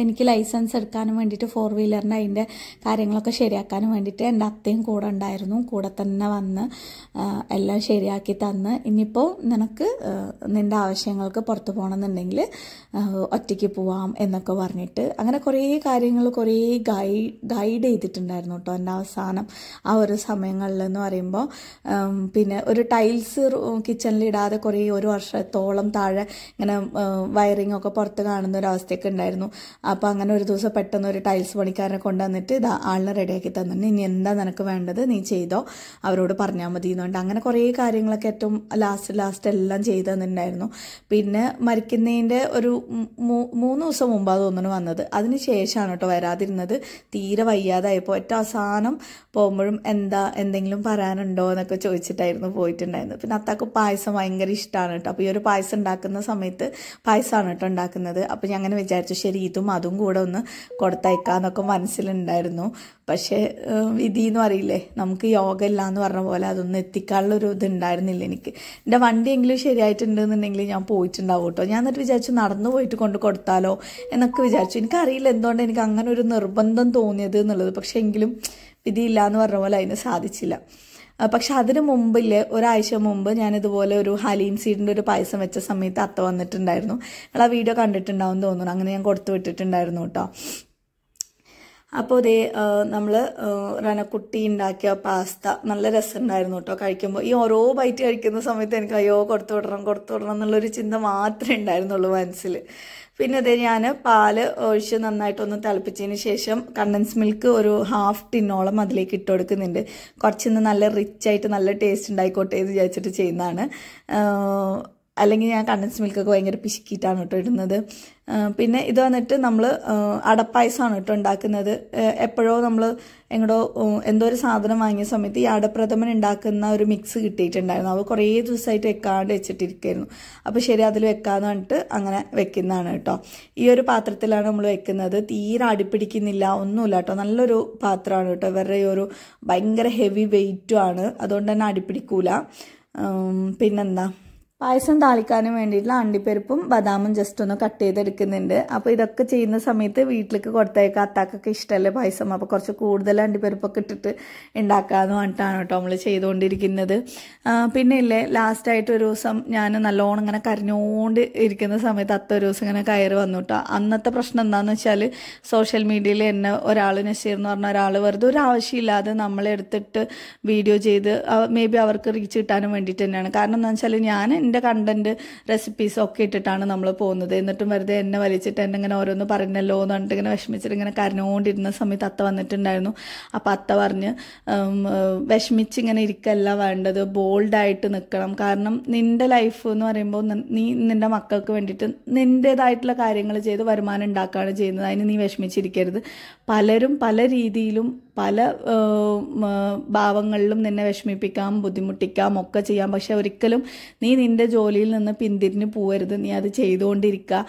എനിക്ക് ലൈസൻസ് എടുക്കാനും വേണ്ടിയിട്ട് ഫോർ വീലറിൻ്റെ അതിൻ്റെ കാര്യങ്ങളൊക്കെ ശരിയാക്കാനും വേണ്ടിയിട്ട് എൻ്റെ അത്തയും കൂടെ ഉണ്ടായിരുന്നു കൂടെ തന്നെ വന്ന് എല്ലാം ശരിയാക്കി തന്ന് ഇനിയിപ്പോൾ നിനക്ക് നിൻ്റെ ആവശ്യങ്ങൾക്ക് പുറത്ത് പോകണമെന്നുണ്ടെങ്കിൽ ഒറ്റയ്ക്ക് പോവാം എന്നൊക്കെ പറഞ്ഞിട്ട് അങ്ങനെ കുറേ കാര്യങ്ങൾ കുറേ ഗൈഡ് ഗൈഡ് ചെയ്തിട്ടുണ്ടായിരുന്നു കേട്ടോ എൻ്റെ അവസാനം ആ ഒരു സമയങ്ങളിൽ എന്ന് പറയുമ്പോൾ പിന്നെ ഒരു ടൈൽസ് കിച്ചണിൽ ഇടാതെ കുറേ ഒരു വർഷത്തോളം താഴെ ഇങ്ങനെ വയറിംഗ് ഒക്കെ പുറത്ത് കാണുന്ന ഒരു അവസ്ഥയൊക്കെ ഉണ്ടായിരുന്നു അപ്പോൾ അങ്ങനെ ഒരു ദിവസം പെട്ടെന്ന് ഒരു ടൈൽസ് പണിക്കാരനെ കൊണ്ടുവന്നിട്ട് ഇത് ആളിനെ റെഡിയാക്കി തന്നിട്ട് ഇനി എന്താ നിനക്ക് വേണ്ടത് നീ ചെയ്തോ അവരോട് പറഞ്ഞാൽ മതി എന്നുകൊണ്ട് അങ്ങനെ കുറേ കാര്യങ്ങളൊക്കെ ഏറ്റവും ലാസ്റ്റ് ലാസ്റ്റ് എല്ലാം ചെയ്തു തന്നിട്ടുണ്ടായിരുന്നു പിന്നെ മരിക്കുന്നതിൻ്റെ ഒരു മൂന്ന് ദിവസം മുമ്പാണ് തോന്നുന്നു വന്നത് അതിന് ശേഷമാണ് കേട്ടോ വരാതിരുന്നത് തീരെ വയ്യാതായപ്പോൾ ഏറ്റവും അവസാനം പോകുമ്പോഴും എന്താ എന്തെങ്കിലും പറയാനുണ്ടോ എന്നൊക്കെ ചോദിച്ചിട്ടായിരുന്നു പോയിട്ടുണ്ടായിരുന്നത് പിന്നെ അത്താക്ക് പായസം ഭയങ്കര ഇഷ്ടമാണ് കേട്ടോ അപ്പോൾ ഈ ഒരു പായസം ഉണ്ടാക്കുന്ന സമയത്ത് പായസമാണ് കേട്ടോ ഉണ്ടാക്കുന്നത് അപ്പോൾ ഞാൻ അങ്ങനെ വിചാരിച്ചു ശരി ഇതും അതും കൂടെ ഒന്ന് കൊടുത്തയക്കാന്നൊക്കെ മനസ്സിലുണ്ടായിരുന്നു പക്ഷേ എന്ന് അറിയില്ലേ നമുക്ക് യോഗ ഇല്ല എന്ന് പറഞ്ഞ പോലെ അതൊന്നും എത്തിക്കാനുള്ള ഒരു ഇത് ഉണ്ടായിരുന്നില്ല എനിക്ക് എൻ്റെ വണ്ടിയെങ്കിലും ശരിയായിട്ടുണ്ടെന്നുണ്ടെങ്കിൽ ഞാൻ പോയിട്ടുണ്ടാവും കേട്ടോ ഞാൻ എന്നിട്ട് വിചാരിച്ചു നടന്നു പോയിട്ട് കൊണ്ട് കൊടുത്താലോ എന്നൊക്കെ വിചാരിച്ചു എനിക്കറിയില്ല എന്തുകൊണ്ട് എനിക്ക് അങ്ങനെ ഒരു നിർബന്ധം ആഗ്രഹം തോന്നിയത് എന്നുള്ളത് പക്ഷെ എങ്കിലും വിധിയില്ല എന്ന് പറഞ്ഞ പോലെ അതിന് സാധിച്ചില്ല പക്ഷെ അതിന് മുമ്പില് ഒരാഴ്ച മുമ്പ് ഞാനിതുപോലെ ഒരു ഹലീം സീഡിൻ്റെ ഒരു പായസം വെച്ച സമയത്ത് അത്ത വന്നിട്ടുണ്ടായിരുന്നു നിങ്ങൾ ആ വീഡിയോ കണ്ടിട്ടുണ്ടാവും തോന്നുന്നു അങ്ങനെ ഞാൻ കൊടുത്തു വിട്ടിട്ടുണ്ടായിരുന്നു കേട്ടോ അപ്പോൾ ഇതേ നമ്മൾ റനക്കുട്ടി ഉണ്ടാക്കിയ പാസ്ത നല്ല രസമുണ്ടായിരുന്നു കേട്ടോ കഴിക്കുമ്പോൾ ഈ ഓരോ ബൈറ്റ് കഴിക്കുന്ന സമയത്ത് എനിക്ക് അയ്യോ കൊടുത്തു വിടണം കൊടുത്തു വിടണം എന്നുള്ളൊരു ചിന്ത മാത്രമേ ഉണ്ടായിരുന്നുള്ളൂ മനസ്സിൽ പിന്നെ ഇത് ഞാൻ പാൽ ഒഴിച്ച് നന്നായിട്ടൊന്ന് തിളപ്പിച്ചതിന് ശേഷം കണ്ടൻസ് മിൽക്ക് ഒരു ഹാഫ് ടിന്നോളം അതിലേക്ക് ഇട്ട് കൊടുക്കുന്നുണ്ട് കുറച്ചിന്ന് നല്ല റിച്ച് ആയിട്ട് നല്ല ടേസ്റ്റ് ഉണ്ടായിക്കോട്ടെ എന്ന് വിചാരിച്ചിട്ട് ചെയ്യുന്നതാണ് അല്ലെങ്കിൽ ഞാൻ കണ്ടൻസ് മിൽക്കൊക്കെ ഭയങ്കര പിശുക്കിയിട്ടാണ് കേട്ടോ ഇടുന്നത് പിന്നെ ഇത് വന്നിട്ട് നമ്മൾ അടപ്പായസമാണ് കേട്ടോ ഉണ്ടാക്കുന്നത് എപ്പോഴോ നമ്മൾ എങ്ങടോ എന്തോ ഒരു സാധനം വാങ്ങിയ സമയത്ത് ഈ അടപ്രഥമൻ ഉണ്ടാക്കുന്ന ഒരു മിക്സ് കിട്ടിയിട്ടുണ്ടായിരുന്നു അത് കുറേ ദിവസമായിട്ട് വെക്കാണ്ട് വെച്ചിട്ടിരിക്കായിരുന്നു അപ്പോൾ ശരി അതിൽ വെക്കാന്ന് പറഞ്ഞിട്ട് അങ്ങനെ വെക്കുന്നതാണ് കേട്ടോ ഈ ഒരു പാത്രത്തിലാണ് നമ്മൾ വെക്കുന്നത് തീരെ അടിപ്പിടിക്കുന്നില്ല ഒന്നുമില്ല കേട്ടോ നല്ലൊരു പാത്രമാണ് കേട്ടോ ഇവരുടെ ഒരു ഭയങ്കര ഹെവി വെയിറ്റും ആണ് അതുകൊണ്ട് തന്നെ അടിപ്പിടിക്കൂല പിന്നെന്താ പായസം താളിക്കാനും വേണ്ടിയിട്ടുള്ള അണ്ടിപ്പരിപ്പും ബദാമും ജസ്റ്റ് ഒന്ന് കട്ട് ചെയ്തെടുക്കുന്നുണ്ട് അപ്പോൾ ഇതൊക്കെ ചെയ്യുന്ന സമയത്ത് വീട്ടിലേക്ക് കൊടുത്തേക്കാം അത്താക്കൊക്കെ ഇഷ്ടമല്ലേ പായസം അപ്പോൾ കുറച്ച് കൂടുതൽ അണ്ടിപ്പരിപ്പൊക്കെ ഇട്ടിട്ട് ഉണ്ടാക്കാമെന്ന് പറഞ്ഞിട്ടാണ് കേട്ടോ നമ്മൾ ചെയ്തുകൊണ്ടിരിക്കുന്നത് പിന്നെ ഇല്ലേ ലാസ്റ്റായിട്ട് ഒരു ദിവസം ഞാൻ നല്ലോണം ഇങ്ങനെ കരഞ്ഞുകൊണ്ട് ഇരിക്കുന്ന സമയത്ത് അത്ത ഒരു ദിവസം ഇങ്ങനെ കയറി വന്നു കേട്ടോ അന്നത്തെ പ്രശ്നം എന്താണെന്ന് വെച്ചാൽ സോഷ്യൽ മീഡിയയിൽ എന്നെ ഒരാൾ നശീർ എന്ന് പറഞ്ഞ ഒരാൾ വെറുതെ ഒരു ആവശ്യമില്ലാതെ നമ്മളെടുത്തിട്ട് വീഡിയോ ചെയ്ത് മേ ബി അവർക്ക് റീച്ച് കിട്ടാനും വേണ്ടിയിട്ട് തന്നെയാണ് കാരണം എന്താണെന്ന് വെച്ചാൽ ഞാൻ എൻ്റെ കണ്ടന്റ് റെസിപ്പീസ് ഒക്കെ ഇട്ടിട്ടാണ് നമ്മൾ പോകുന്നത് എന്നിട്ടും വെറുതെ എന്നെ വലിച്ചിട്ട് എന്നെ ഇങ്ങനെ ഓരോന്ന് പറഞ്ഞല്ലോ എന്ന് പറഞ്ഞിട്ട് ഇങ്ങനെ വിഷമിച്ചിട്ട് ഇങ്ങനെ കരഞ്ഞുകൊണ്ടിരുന്ന സമയത്ത് അത്ത വന്നിട്ടുണ്ടായിരുന്നു അപ്പം അത്ത പറഞ്ഞ് വിഷമിച്ച് ഇങ്ങനെ ഇരിക്കല്ല വേണ്ടത് ബോൾഡായിട്ട് നിൽക്കണം കാരണം നിൻ്റെ ലൈഫ് എന്ന് പറയുമ്പോൾ നീ നിൻ്റെ മക്കൾക്ക് വേണ്ടിയിട്ട് നിൻ്റേതായിട്ടുള്ള കാര്യങ്ങൾ ചെയ്ത് വരുമാനം ഉണ്ടാക്കുകയാണ് ചെയ്യുന്നത് അതിന് നീ വിഷമിച്ചിരിക്കരുത് പലരും പല രീതിയിലും പല ഭാവങ്ങളിലും നിന്നെ വിഷമിപ്പിക്കാം ബുദ്ധിമുട്ടിക്കാം ഒക്കെ ചെയ്യാം പക്ഷെ ഒരിക്കലും നീ നിന്റെ ജോലിയിൽ നിന്ന് പിന്തിരിഞ്ഞ് പോവരുത് നീ അത് ചെയ്തുകൊണ്ടിരിക്കുക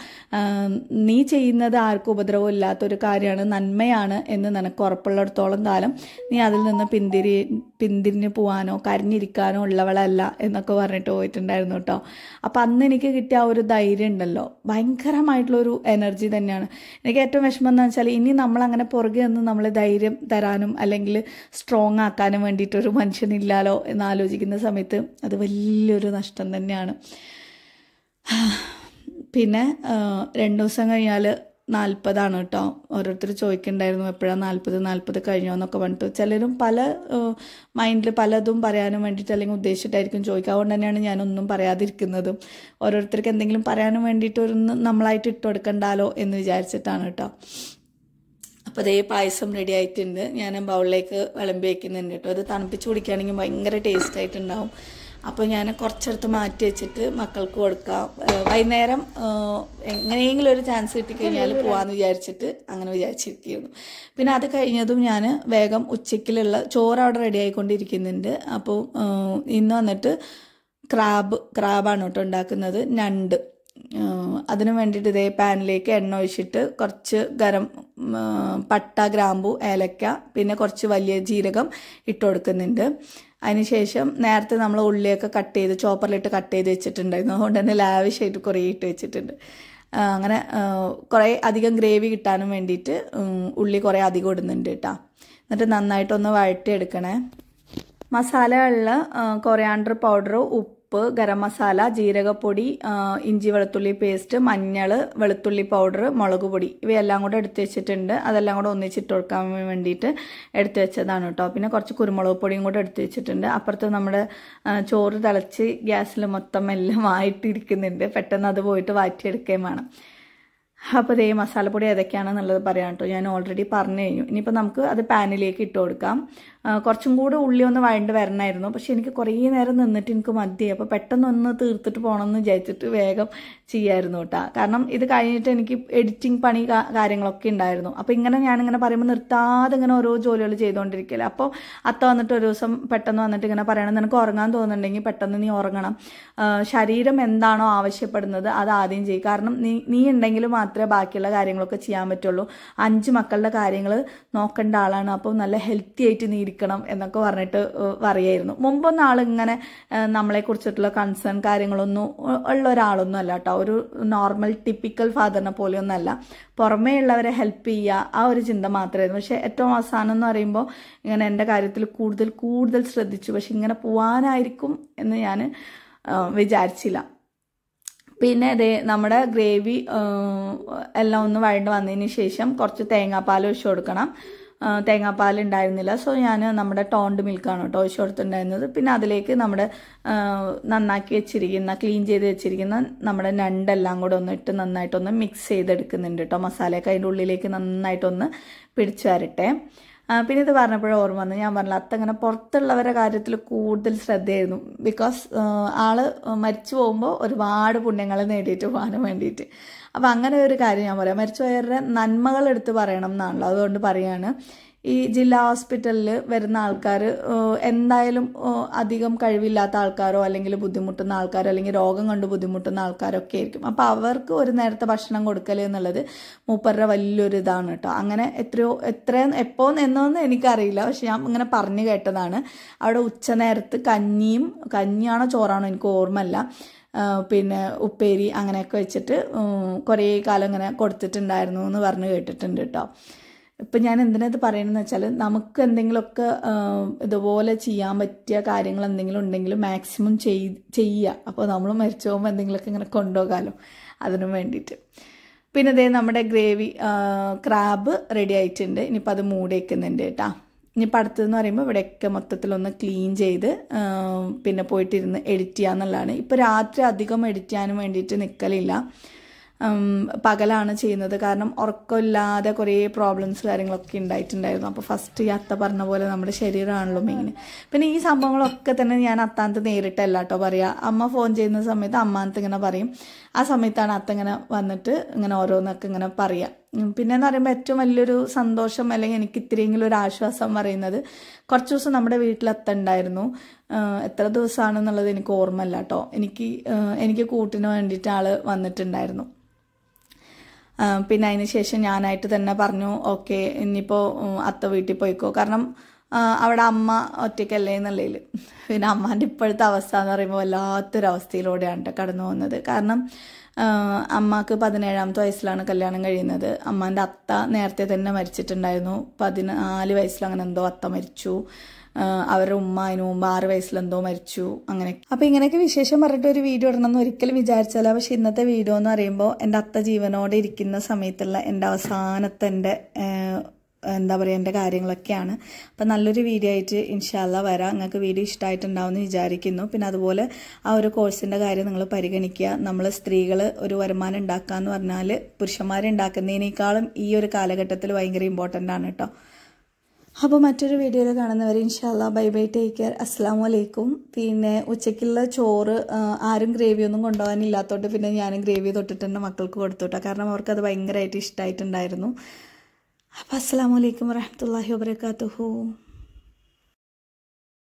നീ ചെയ്യുന്നത് ആർക്കും ഉപദ്രവം ഇല്ലാത്തൊരു കാര്യമാണ് നന്മയാണ് എന്ന് നിനക്ക് ഉറപ്പുള്ളിടത്തോളം കാലം നീ അതിൽ നിന്ന് പിന്തിരി പിന്തിരിഞ്ഞ് പോകാനോ കരഞ്ഞിരിക്കാനോ ഉള്ളവളല്ല എന്നൊക്കെ പറഞ്ഞിട്ട് പോയിട്ടുണ്ടായിരുന്നു കേട്ടോ അപ്പം അന്ന് എനിക്ക് കിട്ടിയ ആ ഒരു ധൈര്യം ഉണ്ടല്ലോ ഭയങ്കരമായിട്ടുള്ളൊരു എനർജി തന്നെയാണ് എനിക്ക് ഏറ്റവും വിഷമം എന്ന് വെച്ചാൽ ഇനി നമ്മളങ്ങനെ പുറകെ നിന്ന് നമ്മൾ ധൈര്യം തരാൻ ആക്കാനും അല്ലെങ്കിൽ സ്ട്രോങ് ആക്കാനും വേണ്ടിയിട്ടൊരു മനുഷ്യനില്ലാലോ എന്ന് ആലോചിക്കുന്ന സമയത്ത് അത് വലിയൊരു നഷ്ടം തന്നെയാണ് പിന്നെ രണ്ട് ദിവസം കഴിഞ്ഞാൽ നാൽപ്പതാണ് കേട്ടോ ഓരോരുത്തർ ചോദിക്കണ്ടായിരുന്നു എപ്പോഴാണ് നാൽപ്പത് നാൽപ്പത് കഴിഞ്ഞോ എന്നൊക്കെ പറഞ്ഞിട്ട് ചിലരും പല മൈൻഡിൽ പലതും പറയാനും വേണ്ടിയിട്ട് അല്ലെങ്കിൽ ഉദ്ദേശിച്ചിട്ടായിരിക്കും ചോദിക്കുക അതുകൊണ്ട് തന്നെയാണ് ഞാനൊന്നും പറയാതിരിക്കുന്നതും ഓരോരുത്തർക്ക് എന്തെങ്കിലും പറയാനും വേണ്ടിയിട്ട് ഒരു നമ്മളായിട്ട് ഇട്ടുകൊടുക്കണ്ടാലോ എന്ന് വിചാരിച്ചിട്ടാണ് കേട്ടോ അപ്പോൾ അതേ പായസം റെഡി ആയിട്ടുണ്ട് ഞാൻ ബൗളിലേക്ക് വിളമ്പി വയ്ക്കുന്നുണ്ട് കേട്ടോ അത് തണുപ്പിച്ച് കുടിക്കുകയാണെങ്കിൽ ഭയങ്കര ടേസ്റ്റ് ആയിട്ടുണ്ടാവും അപ്പോൾ ഞാൻ കുറച്ചെടുത്ത് മാറ്റി വെച്ചിട്ട് മക്കൾക്ക് കൊടുക്കാം വൈകുന്നേരം എങ്ങനെയെങ്കിലും ഒരു ചാൻസ് കിട്ടിക്കഴിഞ്ഞാൽ പോകാമെന്ന് വിചാരിച്ചിട്ട് അങ്ങനെ വിചാരിച്ചിരിക്കുന്നു പിന്നെ അത് കഴിഞ്ഞതും ഞാൻ വേഗം ഉച്ചയ്ക്കിലുള്ള ചോറ് അവിടെ റെഡി ആയിക്കൊണ്ടിരിക്കുന്നുണ്ട് അപ്പോൾ ഇന്ന് വന്നിട്ട് ക്രാബ് ക്രാബാണ് കേട്ടോ ഉണ്ടാക്കുന്നത് ഞണ്ട് അതിന് വേണ്ടിയിട്ട് ഇതേ പാനിലേക്ക് എണ്ണ ഒഴിച്ചിട്ട് കുറച്ച് ഗരം പട്ട ഗ്രാമ്പു ഏലക്ക പിന്നെ കുറച്ച് വലിയ ജീരകം ഇട്ട് കൊടുക്കുന്നുണ്ട് അതിനുശേഷം നേരത്തെ നമ്മൾ ഉള്ളിയൊക്കെ കട്ട് ചെയ്ത് ചോപ്പറിലിട്ട് കട്ട് ചെയ്ത് വെച്ചിട്ടുണ്ടായിരുന്നു അതുകൊണ്ട് തന്നെ ലാവിഷായിട്ട് കുറേ ഇട്ട് വെച്ചിട്ടുണ്ട് അങ്ങനെ കുറേ അധികം ഗ്രേവി കിട്ടാനും വേണ്ടിയിട്ട് ഉള്ളി കുറേ അധികം ഇടുന്നുണ്ട് കേട്ടോ എന്നിട്ട് നന്നായിട്ടൊന്ന് വഴറ്റിയെടുക്കണേ മസാലകളിൽ കൊറിയാണ്ടർ പൗഡർ ഉപ്പ് ഉപ്പ് ഗരം മസാല ജീരകപ്പൊടി ഇഞ്ചി വെളുത്തുള്ളി പേസ്റ്റ് മഞ്ഞൾ വെളുത്തുള്ളി പൗഡർ മുളക് പൊടി ഇവയെല്ലാം കൂടെ എടുത്തു വെച്ചിട്ടുണ്ട് അതെല്ലാം കൂടെ ഒന്നിച്ചിട്ട് കൊടുക്കാൻ വേണ്ടിയിട്ട് എടുത്തു വെച്ചതാണ് കേട്ടോ പിന്നെ കുറച്ച് കുരുമുളക് പൊടിയും കൂടെ എടുത്തു വെച്ചിട്ടുണ്ട് അപ്പുറത്ത് നമ്മുടെ ചോറ് തിളച്ച് ഗ്യാസിൽ മൊത്തം എല്ലാം ആയിട്ടിരിക്കുന്നുണ്ട് പെട്ടെന്ന് അത് പോയിട്ട് വാറ്റിയെടുക്കുകയും വേണം അപ്പോൾ ഇതേ മസാലപ്പൊടി ഏതൊക്കെയാണെന്നുള്ളത് പറയാം കേട്ടോ ഞാൻ ഓൾറെഡി പറഞ്ഞു കഴിഞ്ഞു ഇനിയിപ്പോൾ നമുക്ക് അത് പാനിലേക്ക് ഇട്ട് കൊടുക്കാം കുറച്ചും കൂടെ ഉള്ളി ഒന്ന് വഴണ്ട് വരണമായിരുന്നു പക്ഷെ എനിക്ക് കുറേ നേരം നിന്നിട്ട് എനിക്ക് മതിയായി അപ്പോൾ പെട്ടെന്ന് ഒന്ന് തീർത്തിട്ട് പോകണമെന്ന് വിചാരിച്ചിട്ട് വേഗം ചെയ്യായിരുന്നു കേട്ടോ കാരണം ഇത് കഴിഞ്ഞിട്ട് എനിക്ക് എഡിറ്റിംഗ് പണി കാര്യങ്ങളൊക്കെ ഉണ്ടായിരുന്നു അപ്പോൾ ഇങ്ങനെ ഞാനിങ്ങനെ പറയുമ്പോൾ നിർത്താതെ ഇങ്ങനെ ഓരോ ജോലികൾ ചെയ്തുകൊണ്ടിരിക്കില്ല അപ്പോൾ അത്ത വന്നിട്ട് ഒരു ദിവസം പെട്ടെന്ന് വന്നിട്ട് ഇങ്ങനെ പറയണം നിനക്ക് ഉറങ്ങാൻ തോന്നുന്നുണ്ടെങ്കിൽ പെട്ടെന്ന് നീ ഉറങ്ങണം ശരീരം എന്താണോ ആവശ്യപ്പെടുന്നത് അത് ആദ്യം ചെയ്യും കാരണം നീ നീ ഉണ്ടെങ്കിൽ മാത്രമേ ബാക്കിയുള്ള കാര്യങ്ങളൊക്കെ ചെയ്യാൻ പറ്റുള്ളൂ അഞ്ച് മക്കളുടെ കാര്യങ്ങൾ നോക്കേണ്ട ആളാണ് അപ്പോൾ നല്ല ഹെൽത്തി ആയിട്ട് നീ ഇരിക്കണം എന്നൊക്കെ പറഞ്ഞിട്ട് പറയായിരുന്നു മുമ്പൊന്നും ആളിങ്ങനെ നമ്മളെ കുറിച്ചിട്ടുള്ള കൺസേൺ കാര്യങ്ങളൊന്നും ഉള്ള ഒരാളൊന്നും അല്ല കേട്ടോ ഒരു നോർമൽ ടിപ്പിക്കൽ ഫാദറിനെ പോലെയൊന്നല്ല പുറമേ ഉള്ളവരെ ഹെൽപ്പ് ചെയ്യുക ആ ഒരു ചിന്ത മാത്രമായിരുന്നു പക്ഷേ ഏറ്റവും അവസാനം എന്ന് പറയുമ്പോൾ ഇങ്ങനെ എൻ്റെ കാര്യത്തിൽ കൂടുതൽ കൂടുതൽ ശ്രദ്ധിച്ചു പക്ഷെ ഇങ്ങനെ പോവാനായിരിക്കും എന്ന് ഞാൻ വിചാരിച്ചില്ല പിന്നെ ഇതേ നമ്മുടെ ഗ്രേവി എല്ലാം ഒന്ന് വഴണ്ട് വന്നതിന് ശേഷം കുറച്ച് തേങ്ങാപ്പാൽ ഒഴിച്ചു കൊടുക്കണം തേങ്ങാപ്പാൽ ഉണ്ടായിരുന്നില്ല സോ ഞാൻ നമ്മുടെ ടോണ്ട് മിൽക്കാണ് കേട്ടോ ഒഴിച്ചു കൊടുത്തിട്ടുണ്ടായിരുന്നത് പിന്നെ അതിലേക്ക് നമ്മുടെ നന്നാക്കി വെച്ചിരിക്കുന്ന ക്ലീൻ ചെയ്ത് വെച്ചിരിക്കുന്ന നമ്മുടെ ഞണ്ടെല്ലാം കൂടെ ഒന്ന് ഇട്ട് നന്നായിട്ടൊന്ന് മിക്സ് ചെയ്തെടുക്കുന്നുണ്ട് കേട്ടോ മസാലയൊക്കെ അതിൻ്റെ ഉള്ളിലേക്ക് നന്നായിട്ടൊന്ന് പിടിച്ചു വരട്ടെ പിന്നെ ഇത് പറഞ്ഞപ്പോഴേ ഓർമ്മ വന്നു ഞാൻ പറഞ്ഞില്ല അത്തങ്ങനെ പുറത്തുള്ളവരുടെ കാര്യത്തിൽ കൂടുതൽ ശ്രദ്ധയായിരുന്നു ബിക്കോസ് ആള് മരിച്ചു പോകുമ്പോൾ ഒരുപാട് പുണ്യങ്ങൾ നേടിയിട്ട് പോകാനും വേണ്ടിയിട്ട് അപ്പം അങ്ങനെ ഒരു കാര്യം ഞാൻ പറയാം മരിച്ചുപോയവരുടെ നന്മകൾ എടുത്ത് പറയണം എന്നാണല്ലോ അതുകൊണ്ട് പറയാണ് ഈ ജില്ലാ ഹോസ്പിറ്റലിൽ വരുന്ന ആൾക്കാർ എന്തായാലും അധികം കഴിവില്ലാത്ത ആൾക്കാരോ അല്ലെങ്കിൽ ബുദ്ധിമുട്ടുന്ന ആൾക്കാരോ അല്ലെങ്കിൽ രോഗം കൊണ്ട് ബുദ്ധിമുട്ടുന്ന ആൾക്കാരൊക്കെ ആയിരിക്കും അപ്പോൾ അവർക്ക് ഒരു നേരത്തെ ഭക്ഷണം കൊടുക്കൽ എന്നുള്ളത് മൂപ്പരുടെ വലിയൊരു ഇതാണ് കേട്ടോ അങ്ങനെ എത്രയോ എത്ര എപ്പോൾ എന്നൊന്നും എനിക്കറിയില്ല പക്ഷെ ഞാൻ ഇങ്ങനെ പറഞ്ഞു കേട്ടതാണ് അവിടെ ഉച്ച നേരത്ത് കഞ്ഞിയും കഞ്ഞിയാണോ ചോറാണോ എനിക്ക് ഓർമ്മയില്ല പിന്നെ ഉപ്പേരി അങ്ങനെയൊക്കെ വെച്ചിട്ട് കുറേ കാലം ഇങ്ങനെ കൊടുത്തിട്ടുണ്ടായിരുന്നു എന്ന് പറഞ്ഞ് കേട്ടിട്ടുണ്ട് കേട്ടോ ഇപ്പം ഞാൻ എന്തിനാ ഇത് പറയുന്നത് വെച്ചാൽ നമുക്ക് എന്തെങ്കിലുമൊക്കെ ഇതുപോലെ ചെയ്യാൻ പറ്റിയ കാര്യങ്ങൾ എന്തെങ്കിലും ഉണ്ടെങ്കിൽ മാക്സിമം ചെയ് ചെയ്യുക അപ്പോൾ നമ്മൾ മരിച്ചു പോകുമ്പോൾ എന്തെങ്കിലുമൊക്കെ ഇങ്ങനെ കൊണ്ടുപോകാമല്ലോ അതിനു വേണ്ടിയിട്ട് പിന്നെ ഇതേ നമ്മുടെ ഗ്രേവി ക്രാബ് റെഡി ആയിട്ടുണ്ട് ഇനിയിപ്പോൾ അത് മൂടേക്കുന്നുണ്ട് കേട്ടാ ഇനിയിപ്പോൾ അടുത്തതെന്ന് പറയുമ്പോൾ ഇവിടെയൊക്കെ മൊത്തത്തിലൊന്ന് ക്ലീൻ ചെയ്ത് പിന്നെ പോയിട്ടിരുന്ന് എഡിറ്റ് ചെയ്യുക എന്നുള്ളതാണ് ഇപ്പോൾ രാത്രി അധികം എഡിറ്റ് ചെയ്യാനും വേണ്ടിയിട്ട് നിൽക്കലില്ല പകലാണ് ചെയ്യുന്നത് കാരണം ഉറക്കമില്ലാതെ കുറേ പ്രോബ്ലംസ് കാര്യങ്ങളൊക്കെ ഉണ്ടായിട്ടുണ്ടായിരുന്നു അപ്പോൾ ഫസ്റ്റ് ഈ അത്ത പറഞ്ഞ പോലെ നമ്മുടെ ശരീരമാണല്ലോ മെയിൻ പിന്നെ ഈ സംഭവങ്ങളൊക്കെ തന്നെ ഞാൻ അത്താനത്ത് നേരിട്ടല്ല കേട്ടോ പറയുക അമ്മ ഫോൺ ചെയ്യുന്ന സമയത്ത് അമ്മാനത്ത് ഇങ്ങനെ പറയും ആ സമയത്താണ് അത്ത ഇങ്ങനെ വന്നിട്ട് ഇങ്ങനെ ഓരോന്നൊക്കെ ഇങ്ങനെ പറയുക പിന്നെ എന്ന് പറയുമ്പോൾ ഏറ്റവും വലിയൊരു സന്തോഷം അല്ലെങ്കിൽ എനിക്ക് ഇത്രയെങ്കിലും ഒരു ആശ്വാസം പറയുന്നത് കുറച്ച് ദിവസം നമ്മുടെ വീട്ടിലത്ത ഉണ്ടായിരുന്നു എത്ര ദിവസമാണെന്നുള്ളത് എനിക്ക് ഓർമ്മയില്ല കേട്ടോ എനിക്ക് എനിക്ക് കൂട്ടിന് വേണ്ടിയിട്ട് ആൾ വന്നിട്ടുണ്ടായിരുന്നു പിന്നെ അതിന് ശേഷം ഞാനായിട്ട് തന്നെ പറഞ്ഞു ഓക്കെ ഇനിയിപ്പോൾ അത്ത വീട്ടിൽ പോയിക്കോ കാരണം അവിടെ അമ്മ ഒറ്റയ്ക്കല്ലേ എന്നുള്ളതിൽ പിന്നെ അമ്മാൻ്റെ ഇപ്പോഴത്തെ അവസ്ഥ എന്ന് പറയുമ്പോൾ വല്ലാത്തൊരവസ്ഥയിലൂടെയാണ് കേട്ടോ കടന്നു പോകുന്നത് കാരണം അമ്മക്ക് പതിനേഴാമത്തെ വയസ്സിലാണ് കല്യാണം കഴിയുന്നത് അമ്മാൻ്റെ അത്ത നേരത്തെ തന്നെ മരിച്ചിട്ടുണ്ടായിരുന്നു പതിനാല് വയസ്സിൽ എന്തോ അത്ത മരിച്ചു അവരുടെ ഉമ്മ അതിനു മുമ്പ് ആറ് വയസ്സിലെന്തോ മരിച്ചു അങ്ങനെ അപ്പൊ ഇങ്ങനെയൊക്കെ വിശേഷം പറഞ്ഞിട്ട് ഒരു വീഡിയോ ഇടണം എന്ന് ഒരിക്കലും വിചാരിച്ചാലോ പക്ഷെ ഇന്നത്തെ വീഡിയോ എന്ന് പറയുമ്പോൾ എൻ്റെ അത്ത ജീവനോട് ഇരിക്കുന്ന സമയത്തുള്ള എൻ്റെ അവസാനത്തെ എൻ്റെ എന്താ പറയുക എൻ്റെ കാര്യങ്ങളൊക്കെയാണ് അപ്പം നല്ലൊരു വീഡിയോ ആയിട്ട് ഇൻഷാല്ല വരാം നിങ്ങൾക്ക് വീഡിയോ ഇഷ്ടമായിട്ടുണ്ടാവുമെന്ന് വിചാരിക്കുന്നു പിന്നെ അതുപോലെ ആ ഒരു കോഴ്സിൻ്റെ കാര്യം നിങ്ങൾ പരിഗണിക്കുക നമ്മൾ സ്ത്രീകൾ ഒരു വരുമാനം ഉണ്ടാക്കുക എന്ന് പറഞ്ഞാൽ പുരുഷന്മാരുണ്ടാക്കുന്നതിനേക്കാളും ഈ ഒരു കാലഘട്ടത്തിൽ ഭയങ്കര ഇമ്പോർട്ടൻ്റ് ആണ് കേട്ടോ അപ്പോൾ മറ്റൊരു വീഡിയോയിൽ കാണുന്നവരെ ഇൻഷാല്ല ബൈ ബൈ ടേക്ക് കെയർ അസ്സാം വലൈക്കും പിന്നെ ഉച്ചയ്ക്കുള്ള ചോറ് ആരും ഗ്രേവി ഒന്നും കൊണ്ടുപോകാനില്ലാത്തതുകൊണ്ട് പിന്നെ ഞാനും ഗ്രേവി തൊട്ടിട്ട് തന്നെ മക്കൾക്ക് കൊടുത്തുട്ടോ കാരണം അവർക്കത് അത് ഭയങ്കരമായിട്ട് ഇഷ്ടമായിട്ടുണ്ടായിരുന്നു അപ്പോൾ അസ്സാം വലൈക്കും വരഹമുല്ലാഹി വാബർക്കാത്തുഹൂ